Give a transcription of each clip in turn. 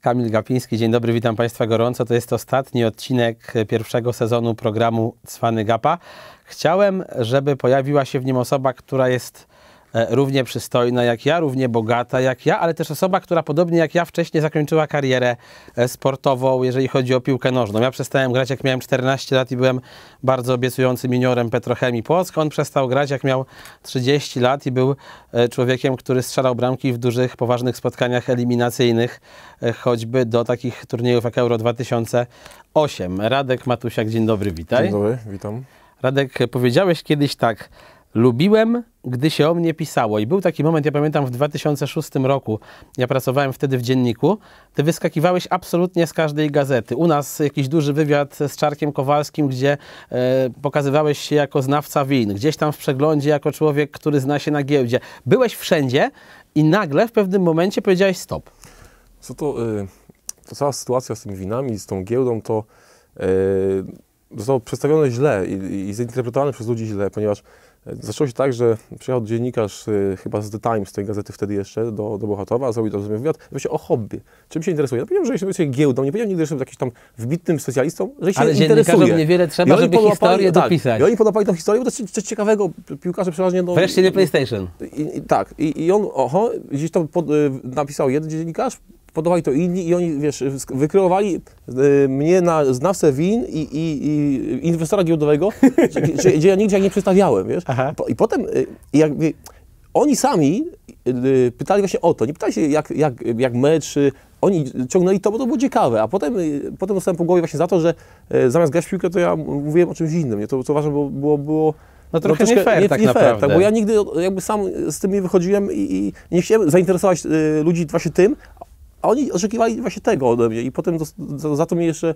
Kamil Gapiński, dzień dobry, witam Państwa gorąco. To jest ostatni odcinek pierwszego sezonu programu Cwany Gapa. Chciałem, żeby pojawiła się w nim osoba, która jest E, równie przystojna jak ja, równie bogata jak ja, ale też osoba, która podobnie jak ja wcześniej zakończyła karierę e, sportową, jeżeli chodzi o piłkę nożną. Ja przestałem grać jak miałem 14 lat i byłem bardzo obiecującym juniorem Petrochemii Płock. On przestał grać jak miał 30 lat i był e, człowiekiem, który strzelał bramki w dużych, poważnych spotkaniach eliminacyjnych, choćby do takich turniejów jak Euro 2008. Radek Matusiak, dzień dobry, witaj. Dzień dobry, witam. Radek, powiedziałeś kiedyś tak, Lubiłem, gdy się o mnie pisało. I był taki moment, ja pamiętam w 2006 roku, ja pracowałem wtedy w dzienniku, ty wyskakiwałeś absolutnie z każdej gazety. U nas jakiś duży wywiad z Czarkiem Kowalskim, gdzie e, pokazywałeś się jako znawca win, gdzieś tam w przeglądzie jako człowiek, który zna się na giełdzie. Byłeś wszędzie i nagle w pewnym momencie powiedziałeś stop. Co to, y, to cała sytuacja z tymi winami, z tą giełdą, to y, zostało przedstawione źle i, i zinterpretowane przez ludzi źle, ponieważ Zaczęło się tak, że przyjechał dziennikarz y, chyba z The Times, tej gazety wtedy jeszcze, do, do Bohatowa, zrobił to wywiad, się o hobby. Czym się interesuje? Ja powiedziałem, że jestem sobie giełdą, nie powiedziałem nigdy, że jestem jakimś tam wybitnym specjalistą, że się Ale interesuje. niewiele trzeba, żeby historię tak, dopisać. I oni podobali tą historię, bo to jest coś ciekawego, piłkarze przeważnie... No, Wreszcie nie no, no. PlayStation. I, i, tak, I, i on, oho, gdzieś tam pod, y, napisał jeden dziennikarz, podobali to inni i oni, wiesz, wykreowali y, mnie na znawcę win i, i, i inwestora giełdowego, gdzie ja nigdzie nie przedstawiałem, wiesz. I potem y, jakby oni sami y, pytali właśnie o to, nie pytali się jak, jak, jak my, oni ciągnęli to, bo to było ciekawe, a potem, potem dostałem po głowie właśnie za to, że zamiast grać w piłkę, to ja mówiłem o czymś innym, nie? To, to uważam, było, było, było no trochę no, nie fair, nie, tak nie tak, naprawdę. tak, bo ja nigdy jakby sam z tym nie wychodziłem i, i nie chciałem zainteresować y, ludzi właśnie tym, a oni oczekiwali właśnie tego ode mnie i potem do, za to mnie jeszcze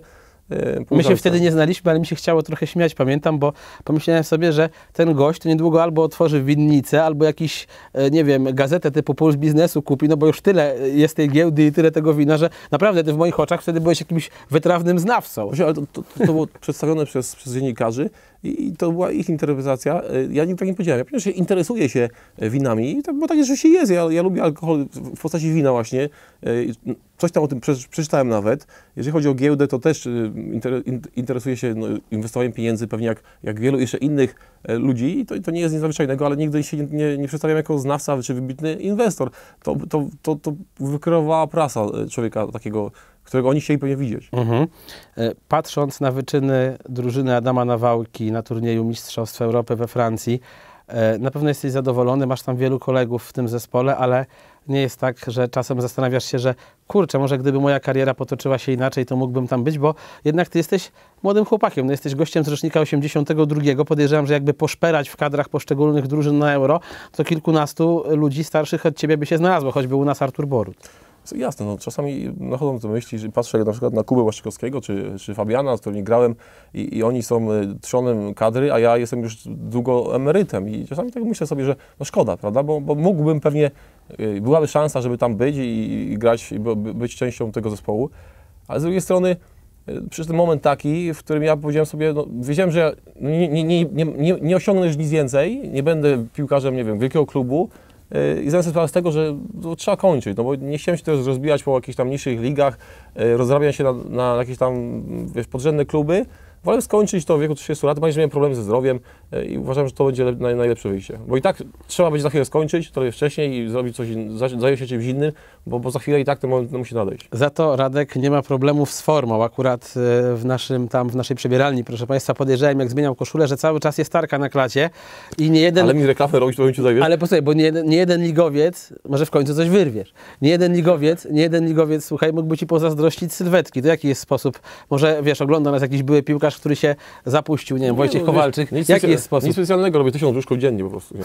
e, My się wtedy nie znaliśmy, ale mi się chciało trochę śmiać, pamiętam, bo pomyślałem sobie, że ten gość to niedługo albo otworzy winnicę, albo jakiś, e, nie wiem, gazetę typu Puls Biznesu kupi, no bo już tyle e, jest tej giełdy i tyle tego wina, że naprawdę ty w moich oczach wtedy byłeś jakimś wytrawnym znawcą. ale to, to, to było przedstawione przez, przez dziennikarzy i to była ich interpretacja. E, ja nigdy tak nie powiedziałem. Ja się e, interesuję tak się winami, bo tak że jest. Ja, ja lubię alkohol w postaci wina właśnie. E, coś tam o tym przeczytałem nawet. Jeżeli chodzi o giełdę, to też interesuję się no, inwestowaniem pieniędzy pewnie jak, jak wielu jeszcze innych ludzi. I to, to nie jest nic nadzwyczajnego, ale nigdy się nie, nie przedstawiam jako znawca czy wybitny inwestor. To, to, to, to wykreowała prasa człowieka takiego którego oni chcieli pewnie widzieć. Mhm. E, patrząc na wyczyny drużyny Adama Nawałki na turnieju Mistrzostw Europy we Francji, e, na pewno jesteś zadowolony, masz tam wielu kolegów w tym zespole, ale nie jest tak, że czasem zastanawiasz się, że kurczę, może gdyby moja kariera potoczyła się inaczej, to mógłbym tam być, bo jednak ty jesteś młodym chłopakiem, no jesteś gościem z rocznika 82. Podejrzewam, że jakby poszperać w kadrach poszczególnych drużyn na euro, to kilkunastu ludzi starszych od ciebie by się znalazło, choćby u nas Artur Borut. Jasne, no, czasami nachodzą te myśli, że patrzę na przykład na Kubę Łaszczykowskiego czy, czy Fabiana, z którymi grałem i, i, oni są trzonem kadry, a ja jestem już długo emerytem i czasami tak myślę sobie, że no szkoda, prawda, bo, bo mógłbym pewnie, byłaby szansa, żeby tam być i, i grać, i być częścią tego zespołu, ale z drugiej strony przyszedł ten moment taki, w którym ja powiedziałem sobie, no, wiedziałem, że nie, nie, nie, nie, nie osiągnę już nic więcej, nie będę piłkarzem, nie wiem, wielkiego klubu, i zdałem sobie sprawę z tego, że trzeba kończyć, no bo nie chciałem się też rozbijać po jakichś tam niższych ligach, e, rozrabiać się na, na jakieś tam wiesz, podrzędne kluby, Wolę skończyć to w wieku 30 lat, ponieważ miałem problemy ze zdrowiem e, i uważam, że to będzie najlepsze wyjście. Bo i tak trzeba będzie za chwilę skończyć, trochę wcześniej i zrobić coś, zająć się czymś innym, bo, bo za chwilę i tak ten moment musi nadejść. Za to Radek nie ma problemów z formą. Akurat e, w naszym tam, w naszej przebieralni, proszę Państwa, podejrzewałem, jak zmieniał koszulę, że cały czas jest tarka na klacie i nie jeden... Ale mi reklamę robić, to bym ci zawiesz. Ale posłuchaj, bo nie, nie jeden ligowiec, może w końcu coś wyrwiesz, nie jeden ligowiec, nie jeden ligowiec, słuchaj, mógłby Ci pozazdrościć sylwetki. To jaki jest sposób? Może, wiesz, ogląda nas jakiś były piłkarz lekarz, który się zapuścił, nie wiem, Wojciech no, Kowalczyk. Nic, Jaki jest sposób? Nic specjalnego, robię tysiąc łóżków dziennie po prostu.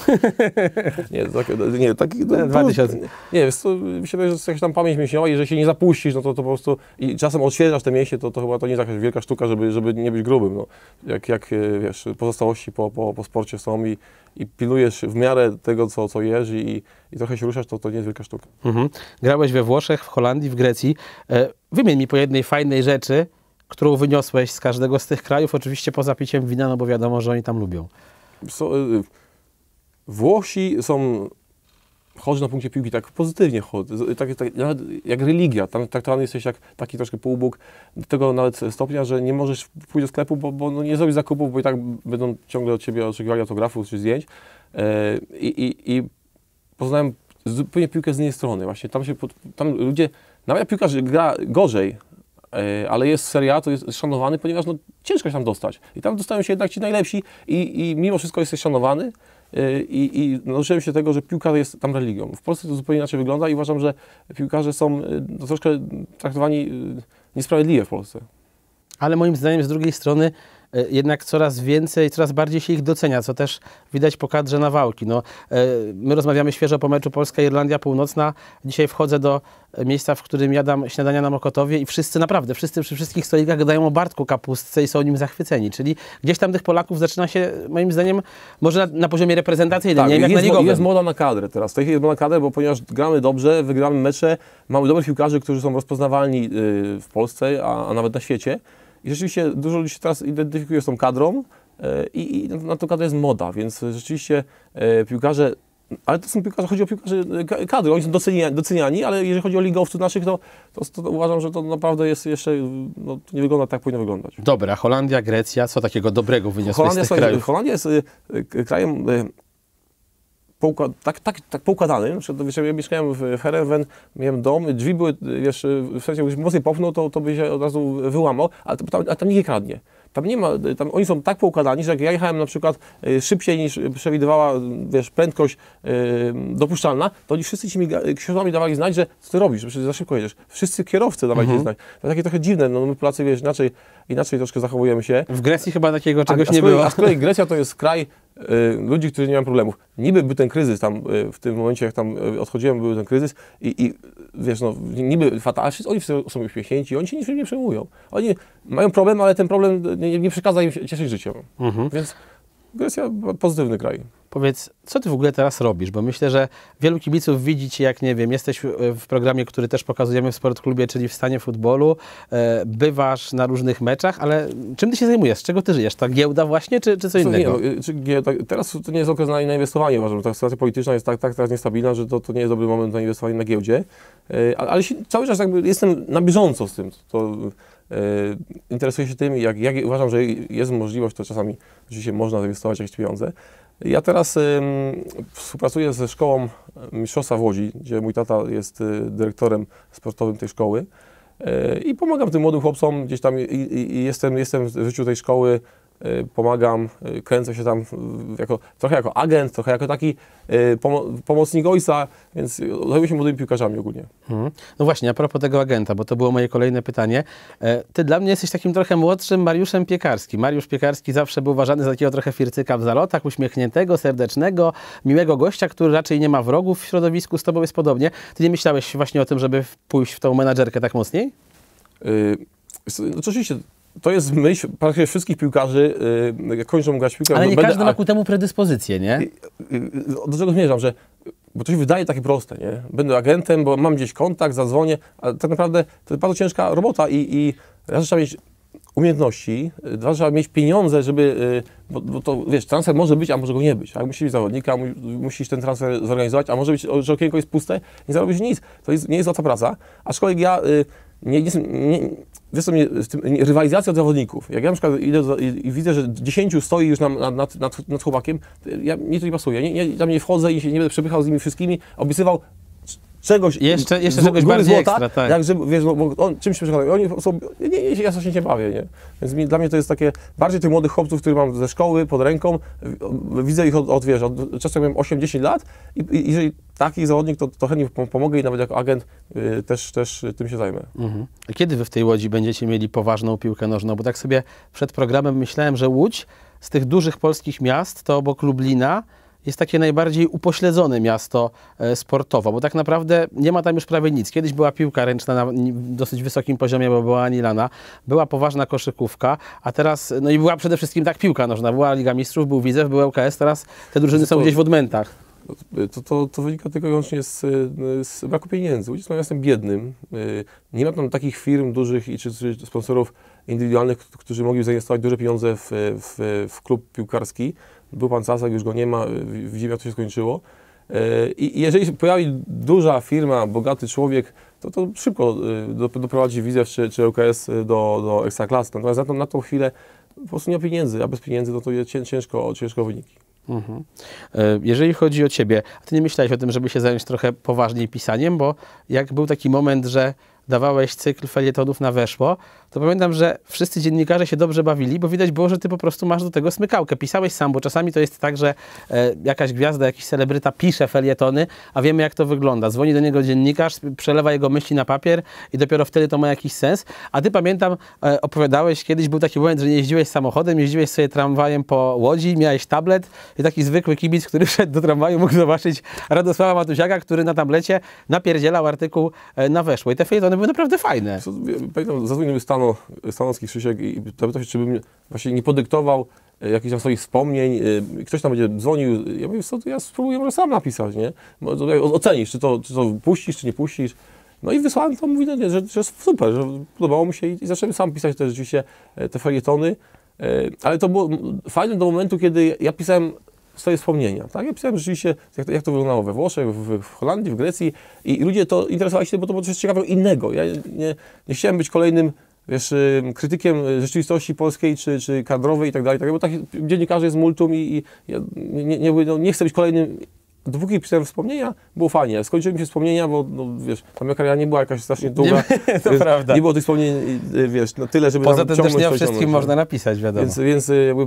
Nie, nie tak, no, dwa tysiące. Nie, wiesz, co mi się że jest jakaś tam pamięć mięśniowa i że się nie zapuścisz, no to, to po prostu i czasem odświeżasz te mięśnie, to, to chyba to nie jest jakaś wielka sztuka, żeby, żeby nie być grubym, no. Jak, jak e, wiesz, pozostałości po, po, po sporcie są i, i pilujesz w miarę tego, co, co jesz i, i trochę się ruszasz, to, to nie jest wielka sztuka. Mhm. Grałeś we Włoszech, w Holandii, w Grecji. E, wymień mi po jednej fajnej rzeczy, którą wyniosłeś z każdego z tych krajów, oczywiście poza piciem wina, no bo wiadomo, że oni tam lubią. So, y, y, Włosi są, chodzą na punkcie piłki tak pozytywnie, chodzą, y, tak, tak, jak religia, tam traktowany jesteś jak taki troszkę półbóg, do tego nawet stopnia, że nie możesz pójść do sklepu, bo, bo no nie zrobisz zakupów, bo i tak będą ciągle od Ciebie oczekiwali autografów czy zdjęć e, i, poznałem zupełnie piłkę z innej strony właśnie, tam się, tam ludzie, nawet piłkarz gra gorzej, E, ale jest Seria, to jest szanowany, ponieważ no, ciężko się tam dostać. I tam dostają się jednak ci najlepsi i, i mimo wszystko jesteś szanowany e, i, i nauczyłem się tego, że piłka jest tam religią. W Polsce to zupełnie inaczej wygląda i uważam, że piłkarze są e, no, troszkę traktowani niesprawiedliwie w Polsce. Ale moim zdaniem z drugiej strony E, jednak coraz więcej, coraz bardziej się ich docenia, co też widać po kadrze na wałki. No, e, my rozmawiamy świeżo po meczu Polska-Irlandia Północna. Dzisiaj wchodzę do e, miejsca, w którym jadam śniadania na Mokotowie i wszyscy, naprawdę, wszyscy przy wszystkich stolikach dają o Bartku Kapustce i są nim zachwyceni. Czyli gdzieś tam tych Polaków zaczyna się, moim zdaniem, może na, na poziomie reprezentacyjnym, tak, nie wiem, jest, jak na jest moda na kadrę teraz. W jest moda na kadrę, bo ponieważ gramy dobrze, wygramy mecze, mamy dobrych piłkarzy, którzy są rozpoznawalni y, w Polsce, a, a nawet na świecie, i rzeczywiście dużo ludzi się teraz identyfikuje z tą kadrą e, i, i na tą kadrę jest moda, więc rzeczywiście e, piłkarze ale to są piłkarze, chodzi o piłkarzy e, kadry, oni są doceniani, doceniani ale jeżeli chodzi o ligowców naszych, to, to, to, uważam, że to naprawdę jest jeszcze, no, nie wygląda tak, powinno wyglądać. Dobra, Holandia, Grecja, co takiego dobrego wyniosłeś z tych krajów? Holandia jest krajem tak, tak, tak poukładanym, że wiesz, ja mieszkałem w Herenwen, miałem dom, drzwi były, wiesz, w sensie jakbyś mocniej popchnął, to, to by się od razu wyłamał, ale tam, a tam nikt nie kradnie. Tam nie ma, tam oni są tak poukładani, że jak ja jechałem na przykład y, szybciej niż przewidywała, wiesz, prędkość yy, dopuszczalna, to oni wszyscy ci książkami dawali znać, że co ty robisz, że za szybko jedziesz. Wszyscy kierowcy dawali mhm. znać. To takie trochę dziwne, no my Polacy, wiesz, inaczej, inaczej troszkę zachowujemy się. W Grecji chyba takiego czegoś a, a nie było. A z kolei Grecja to jest kraj, Y, ludzi, którzy nie mają problemów. Niby był ten kryzys tam, y, w tym momencie jak tam y, odchodziłem, był ten kryzys i, i wiesz, no, niby fatalnie, oni są uśmiechnięci, oni się niczym nie przejmują. Oni mają problem, ale ten problem nie, nie przeszkadza im cieszyć życiem. Mhm. Więc Grecja pozytywny kraj. Powiedz, co ty w ogóle teraz robisz? Bo myślę, że wielu kibiców widzi cię, jak nie wiem, jesteś w programie, który też pokazujemy w Sportklubie, czyli w stanie futbolu, e, bywasz na różnych meczach, ale czym ty się zajmujesz? Z czego ty żyjesz? Ta giełda właśnie, czy, czy co innego? Nie, no, tak, teraz to nie jest okres na inwestowanie, uważam. Ta sytuacja polityczna jest tak, tak teraz niestabilna, że to, to nie jest dobry moment na inwestowanie na giełdzie, e, ale, ale cały czas jakby jestem na bieżąco z tym. To, Y, interesuję się tym, jak, jak uważam, że jest możliwość, to czasami oczywiście można zainwestować jakieś pieniądze. Ja teraz współpracuję ze szkołą mistrzostwa w Łodzi, gdzie mój tata jest y, dyrektorem sportowym tej szkoły y, i pomagam tym młodym chłopcom gdzieś tam i, i, i jestem, jestem w życiu tej szkoły Y, pomagam, y, kręcę się tam y, jako, trochę jako agent, trochę jako taki pomocnik ojca, więc zajmuję się młodymi piłkarzami ogólnie. Hmm. No właśnie, a propos tego agenta, bo to było moje kolejne pytanie. E, ty dla mnie jesteś takim trochę młodszym Mariuszem Piekarskim. Mariusz Piekarski zawsze był uważany za takiego trochę fircyka w zalotach, uśmiechniętego, serdecznego, miłego gościa, który raczej nie ma wrogów w środowisku, z tobą jest podobnie. Ty nie myślałeś właśnie o tym, żeby pójść w tą menadżerkę tak mocniej? Yy, oczywiście to jest myśl praktycznie wszystkich piłkarzy, yy, kończą grać piłkę. Ale nie będę, każdy ma ku temu predyspozycję, nie? Do czego zmierzam, że bo to się wydaje takie proste, nie? Będę agentem, bo mam gdzieś kontakt, zadzwonię, ale tak naprawdę to jest bardzo ciężka robota i, i raz trzeba mieć umiejętności, dwa trzeba mieć pieniądze, żeby, y, bo, bo, to wiesz, transfer może być, a może go nie być, tak? Musisz być zawodnika, musisz ten transfer zorganizować, a może być, że okienko jest puste, nie zarobisz nic. To jest, nie jest łatwa praca, aczkolwiek ja... Y, nie, nie, nie wiesz co, rywalizacja zawodników. Jak ja na przykład idę do, i, i, widzę, że 10 stoi już nam, nad, nad, nad chłopakiem, ja, mi to nie pasuje. Nie, nie, tam nie wchodzę i się nie będę przepychał z nimi wszystkimi, obiecywał czegoś. Jeszcze, jeszcze czegoś bardziej złota, ekstra, tak. Jak, żeby, wiesz, bo, bo on czymś przekonał. Oni są, nie, nie, ja się nie bawię, nie? Więc mi, dla mnie to jest takie, bardziej tych młodych chłopców, których mam ze szkoły, pod ręką, widzę ich od, od wiesz, od czasem miałem 8-10 lat i, i, jeżeli taki zawodnik, to, to chętnie pomogę i nawet jako agent y, też, też tym się zajmę. Mhm. A kiedy wy w tej Łodzi będziecie mieli poważną piłkę nożną? Bo tak sobie przed programem myślałem, że Łódź z tych dużych polskich miast to obok Lublina, jest takie najbardziej upośledzone miasto e, sportowo, bo tak naprawdę nie ma tam już prawie nic. Kiedyś była piłka ręczna na dosyć wysokim poziomie, bo była anilana, była poważna koszykówka, a teraz, no i była przede wszystkim tak piłka nożna, była Liga Mistrzów, był Widzew, był LKS, teraz te drużyny są gdzieś w odmętach. To, to, to, wynika tylko i wyłącznie z, z braku pieniędzy. Ludzie są miastem biednym. E, nie ma tam takich firm dużych i czy, czy sponsorów indywidualnych, którzy mogli zainwestować duże pieniądze w, w, w klub piłkarski. Był pan Casak, już go nie ma, y, widzimy jak to się skończyło. Y, I jeżeli pojawi duża firma, bogaty człowiek, to, to szybko y, doprowadzi Widzew czy, czy ŁKS do, do ekstraklasy. Natomiast na tą, na tą chwilę po prostu nie ma pieniędzy, a bez pieniędzy no to ciężko, ciężko wyniki. Mhm. Jeżeli chodzi o Ciebie, a Ty nie myślałeś o tym, żeby się zająć trochę poważniej pisaniem, bo jak był taki moment, że dawałeś cykl felietonów na weszło, to pamiętam, że wszyscy dziennikarze się dobrze bawili, bo widać było, że ty po prostu masz do tego smykałkę. Pisałeś sam, bo czasami to jest tak, że e, jakaś gwiazda, jakiś celebryta pisze felietony, a wiemy jak to wygląda. Dzwoni do niego dziennikarz, przelewa jego myśli na papier i dopiero wtedy to ma jakiś sens. A ty pamiętam, e, opowiadałeś kiedyś, był taki moment, że nie jeździłeś samochodem, jeździłeś sobie tramwajem po Łodzi, miałeś tablet i taki zwykły kibic, który wszedł do tramwaju, mógł zobaczyć Radosława Matusiaka, który na tablecie napierdzielał artykuł e, na weszło. I te felietony były naprawdę fajne. Pamiętam, zadzwonił mi Stano, Stanowski Krzysiek i zapytał się, czy bym właśnie nie podyktował e, jakichś tam swoich wspomnień, e, ktoś tam będzie dzwonił, ja mówię, co, ja spróbuję może sam napisać, nie? Ocenisz, czy to, czy to puścisz, czy nie puścisz. No i wysłałem to, mówię, no nie, że, że super, że podobało mi się i, i zacząłem sam pisać te rzeczywiście e, te felietony, ale to było fajne do momentu, kiedy ja pisałem swoje wspomnienia. Tak? Ja pisałem rzeczywiście, jak to, jak to wyglądało we Włoszech, w, w Holandii, w Grecji i, ludzie to interesowali się, bo to było coś ciekawego innego. Ja nie, nie chciałem być kolejnym wiesz, krytykiem y, rzeczywistości polskiej czy, czy kadrowej i tak dalej, tak, bo tak, dziennikarzy jest multum i, i ja nie, nie, nie, chcę być kolejnym długi pisałem wspomnienia, było fajnie. Skończyły mi się wspomnienia, bo no, wiesz, tam kariera nie była jakaś strasznie długa. Nie, to więc, prawda. Nie było tych wspomnień, y, y, wiesz, no tyle, żeby Poza tym też nie o wszystkim można no. napisać, wiadomo. Więc, więc y, jakby,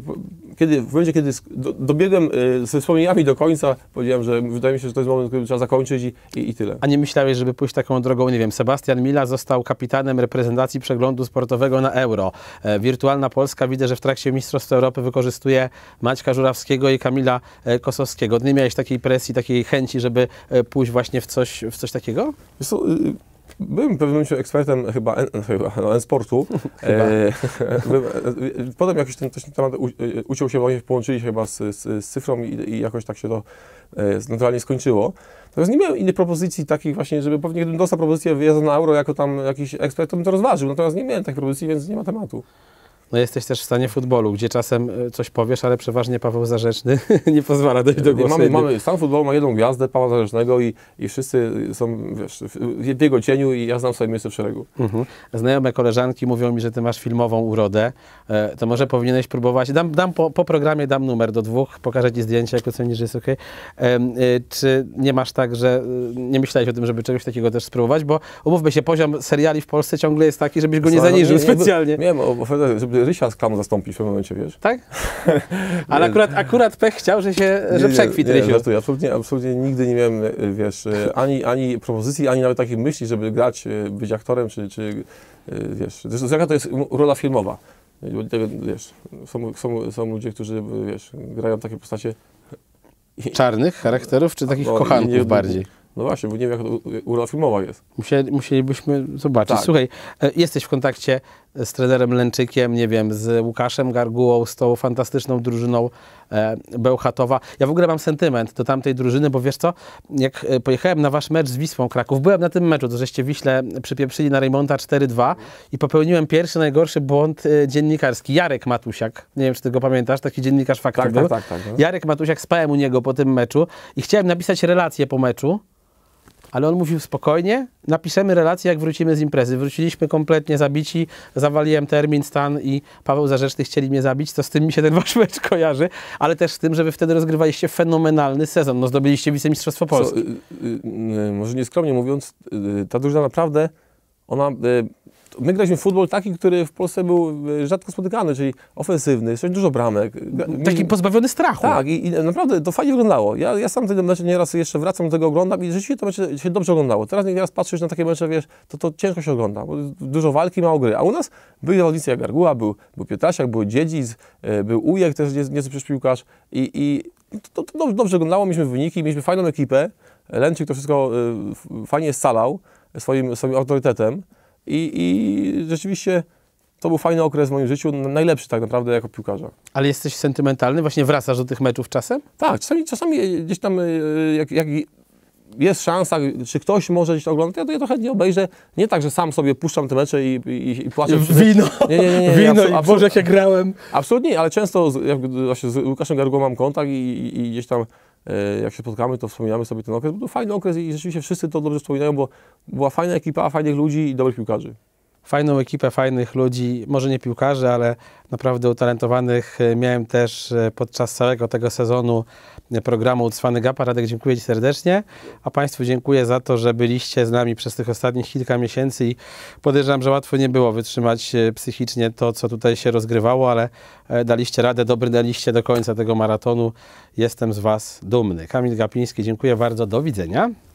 kiedy, w momencie, kiedy do, dobiegłem ze wspomnieniami do końca, powiedziałem, że wydaje mi się, że to jest moment, który trzeba zakończyć i, i, i, tyle. A nie myślałeś, żeby pójść taką drogą, nie wiem, Sebastian Mila został kapitanem reprezentacji przeglądu sportowego na Euro. E, wirtualna Polska, widzę, że w trakcie Mistrzostw Europy wykorzystuje Maćka Żurawskiego i Kamila e, Kosowskiego. Nie miałeś takiej presji presji, takiej chęci, żeby e, pójść właśnie w coś, w coś takiego? So, y, y, byłem w pewnym momencie ekspertem chyba, no, e-sportu. E, e, y, potem jakiś ten, ten temat uciął się, bo oni połączyli się chyba z, z, z cyfrą i, i, jakoś tak się to e, naturalnie skończyło. Natomiast nie miałem innych propozycji takich właśnie, żeby pewnie gdybym dostał propozycję wyjazdu na euro jako tam jakiś ekspert, to bym to rozważył. Natomiast nie miałem takich propozycji, więc nie ma tematu no jesteś też w stanie futbolu, gdzie czasem e, coś powiesz, ale przeważnie Paweł Zarzeczny nie pozwala dojść do głosu. Mamy, mamy, sam futbol ma jedną gwiazdę, Paweł Zarzecznego i, i wszyscy są wiesz, w jego cieniu i ja znam swoje miejsce w szeregu. Mhm. Znajome koleżanki mówią mi, że ty masz filmową urodę, e, to może powinieneś próbować, dam, dam po, po, programie dam numer do dwóch, pokażę ci zdjęcie, jak ocenisz, że jest E, e, czy nie masz tak, że e, nie myślałeś o tym, żeby czegoś takiego też spróbować, bo umówmy się, poziom seriali w Polsce ciągle jest taki, żebyś go nie zaniżył specjalnie. nie, nie, specjalnie. Nie, nie, nie, Rysia z zastąpić w pewnym momencie, wiesz? Tak? Ale akurat, akurat pech chciał, że się, że nie, przekwit nie, Rysiu. Nie, absolutnie, absolutnie nigdy nie miałem, wiesz, ani, ani propozycji, ani nawet takich myśli, żeby grać, e, być aktorem, czy, czy e, wiesz, zresztą jaka to jest rola filmowa? wiesz, są, są, są ludzie, którzy, wiesz, grają takie postacie... Czarnych charakterów, czy takich no, kochanków nie, bardziej? No właśnie, bo nie wiem, jak to ura filmowa jest. Musielibyśmy zobaczyć. Tak. Słuchaj, e, jesteś w kontakcie z trenerem Lęczykiem, nie wiem, z Łukaszem Gargułą, z tą fantastyczną drużyną Bełchatowa. Ja w ogóle mam sentyment do tamtej drużyny, bo wiesz co, jak pojechałem na wasz mecz z Wisłą Kraków, byłem na tym meczu, to żeście Wiśle przypieprzyli na Remonta 4-2 i popełniłem pierwszy najgorszy błąd dziennikarski. Jarek Matusiak, nie wiem, czy ty go pamiętasz, taki dziennikarz faktu tak, tak, tak, tak, Jarek Matusiak, spałem u niego po tym meczu i chciałem napisać relację po meczu, ale on mówił spokojnie, napiszemy relację, jak wrócimy z imprezy. Wróciliśmy kompletnie zabici, zawaliłem termin, stan i Paweł Zarzeczny chcieli mnie zabić, to z tym mi się ten wasz mecz kojarzy, ale też z tym, że wy wtedy rozgrywaliście fenomenalny sezon, no zdobyliście wicemistrzostwo y, y, Polski. Co, y, może nieskromnie mówiąc, ta drużyna naprawdę, ona my graliśmy futbol taki, który w Polsce był e, rzadko spotykany, czyli ofensywny, coś dużo bramek. Mhm. Taki pozbawiony strachu. Tak, i, i naprawdę to fajnie wyglądało. Ja, ja sam tego mecze nieraz jeszcze wracam do tego, oglądam i rzeczywiście to mecze się dobrze oglądało. Teraz nieraz patrzysz na takie mecze, wiesz, to, to ciężko się ogląda, bo dużo walki, mało gry. A u nas byli zawodnicy jak Garguła, był, był Piotrasiak, był Dziedzic, e, był Ujek, też nieco nie przecież piłkarz i, i to, to, dobrze wyglądało, mieliśmy wyniki, mieliśmy fajną ekipę. Lęczyk to wszystko y, fajnie scalał swoim, swoim autorytetem i, i rzeczywiście to był fajny okres w moim życiu, najlepszy tak naprawdę jako piłkarza. Ale jesteś sentymentalny? Właśnie wracasz do tych meczów czasem? Tak, czasami, czasami e, gdzieś tam e, jak, jak jest szansa, czy ktoś może gdzieś to oglądać, ja to, ja to chętnie obejrzę. Nie tak, że sam sobie puszczam te mecze i, i, i płaczę. Wino! Nie, nie, nie, nie, wino i Boże, jak ja grałem. Absolutnie, ale często z, jak, właśnie z Łukaszem Gargą mam kontakt i, i, i gdzieś tam E, jak się spotkamy, to wspominamy sobie ten okres. Był to fajny okres i rzeczywiście wszyscy to dobrze wspominają, bo była fajna ekipa, fajnych ludzi i dobrych piłkarzy fajną ekipę fajnych ludzi, może nie piłkarzy, ale naprawdę utalentowanych. E, miałem też e, podczas całego tego sezonu e, programu Ucwany Gapa. Radek, dziękuję Ci serdecznie, a Państwu dziękuję za to, że byliście z nami przez tych ostatnich kilka miesięcy i podejrzewam, że łatwo nie było wytrzymać psychicznie to, co tutaj się rozgrywało, ale daliście radę, daliście do końca tego maratonu. Jestem z Was dumny. Kamil Gapiński, dziękuję bardzo, do widzenia.